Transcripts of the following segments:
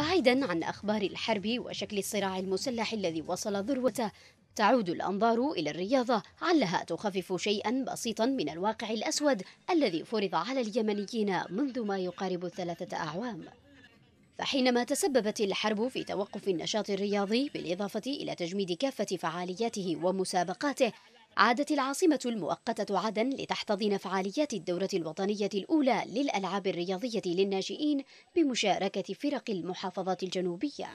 بعيدا عن أخبار الحرب وشكل الصراع المسلح الذي وصل ذروته تعود الأنظار إلى الرياضة علها تخفف شيئا بسيطا من الواقع الأسود الذي فرض على اليمنيين منذ ما يقارب ثلاثة أعوام فحينما تسببت الحرب في توقف النشاط الرياضي بالإضافة إلى تجميد كافة فعالياته ومسابقاته عادت العاصمة المؤقتة عدن لتحتضن فعاليات الدورة الوطنية الأولى للألعاب الرياضية للناشئين بمشاركة فرق المحافظات الجنوبية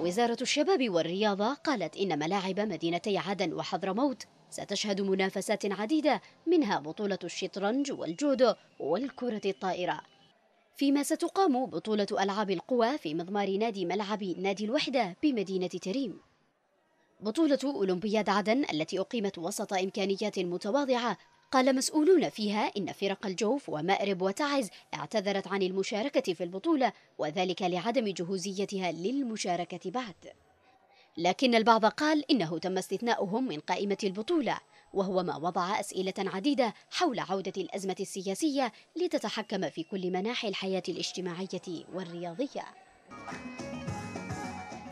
وزارة الشباب والرياضة قالت إن ملاعب مدينتي عدن وحضرموت ستشهد منافسات عديدة منها بطولة الشطرنج والجودو والكرة الطائرة فيما ستقام بطولة ألعاب القوى في مضمار نادي ملعب نادي الوحدة بمدينة تريم بطولة أولمبياد عدن التي أقيمت وسط إمكانيات متواضعة قال مسؤولون فيها إن فرق الجوف ومأرب وتعز اعتذرت عن المشاركة في البطولة وذلك لعدم جهوزيتها للمشاركة بعد لكن البعض قال إنه تم استثناؤهم من قائمة البطولة وهو ما وضع أسئلة عديدة حول عودة الأزمة السياسية لتتحكم في كل مناحي الحياة الاجتماعية والرياضية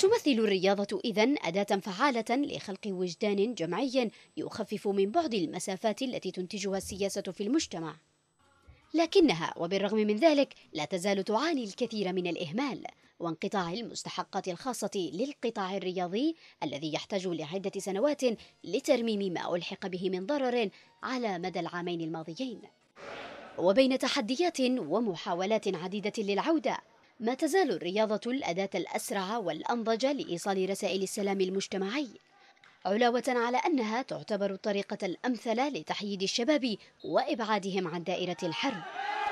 تمثل الرياضة إذا أداة فعالة لخلق وجدان جمعي يخفف من بعد المسافات التي تنتجها السياسة في المجتمع لكنها وبالرغم من ذلك لا تزال تعاني الكثير من الإهمال وانقطاع المستحقات الخاصة للقطاع الرياضي الذي يحتاج لعدة سنوات لترميم ما ألحق به من ضرر على مدى العامين الماضيين وبين تحديات ومحاولات عديدة للعودة ما تزال الرياضة الأداة الأسرع والأنضج لإيصال رسائل السلام المجتمعي علاوة على أنها تعتبر الطريقة الأمثل لتحييد الشباب وإبعادهم عن دائرة الحرب